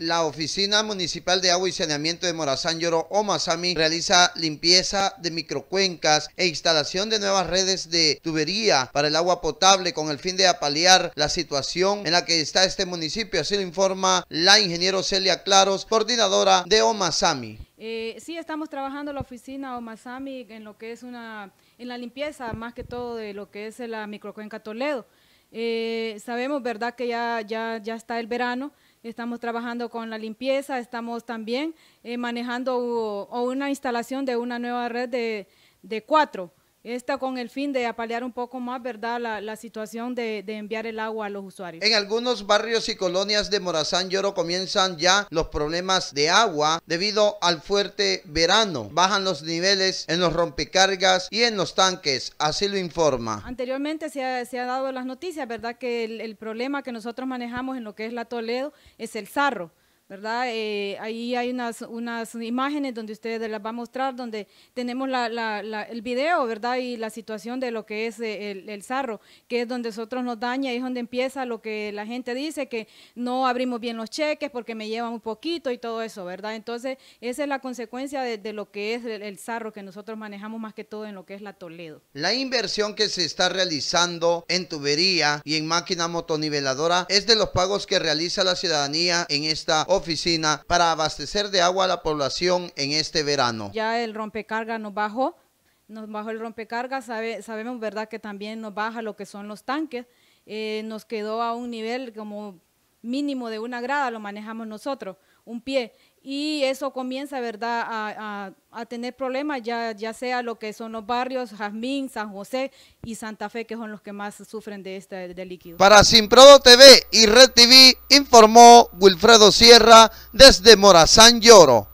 La Oficina Municipal de Agua y Saneamiento de Morazán Lloro Omasami realiza limpieza de microcuencas e instalación de nuevas redes de tubería para el agua potable con el fin de apalear la situación en la que está este municipio. Así lo informa la ingeniera Celia Claros, coordinadora de Omasami. Eh, sí, estamos trabajando en la oficina Omasami en lo que es una, en la limpieza más que todo de lo que es la microcuenca Toledo. Eh, sabemos, ¿verdad?, que ya, ya, ya está el verano estamos trabajando con la limpieza, estamos también eh, manejando o, una instalación de una nueva red de cuatro esta con el fin de apalear un poco más, ¿verdad?, la, situación de, enviar el agua a los usuarios. En algunos barrios y colonias de Morazán Lloro comienzan ya los problemas de agua debido al fuerte verano. Bajan los niveles en los rompecargas y en los tanques, así lo informa. Anteriormente se ha, dado las noticias, ¿verdad?, que el, el problema que nosotros manejamos en lo que es la Toledo es el sarro ¿verdad? Eh, ahí hay unas, unas imágenes donde ustedes las va a mostrar, donde tenemos el video, ¿verdad? Y la situación de lo que es eh, el, el, sarro, que es donde nosotros nos daña, es donde empieza lo que la gente dice, que no abrimos bien los cheques porque me lleva un poquito y todo eso, ¿verdad? Entonces, esa es la consecuencia de, lo que es el, zarro sarro que nosotros manejamos más que todo en lo que es la Toledo. La inversión que se está realizando en tubería y en máquina motoniveladora es de los pagos que realiza la ciudadanía en esta oficina para abastecer de agua a la población en este verano. Ya el rompecarga nos bajó, nos bajó el rompecarga, sabemos verdad que también nos baja lo que son los tanques, eh, nos quedó a un nivel como mínimo de una grada lo manejamos nosotros, un pie. Y eso comienza, ¿verdad?, a, tener problemas, ya, ya sea lo que son los barrios, Jazmín, San José y Santa Fe, que son los que más sufren de este de líquido. Para Simprodo TV y Red TV informó Wilfredo Sierra desde Morazán Lloro.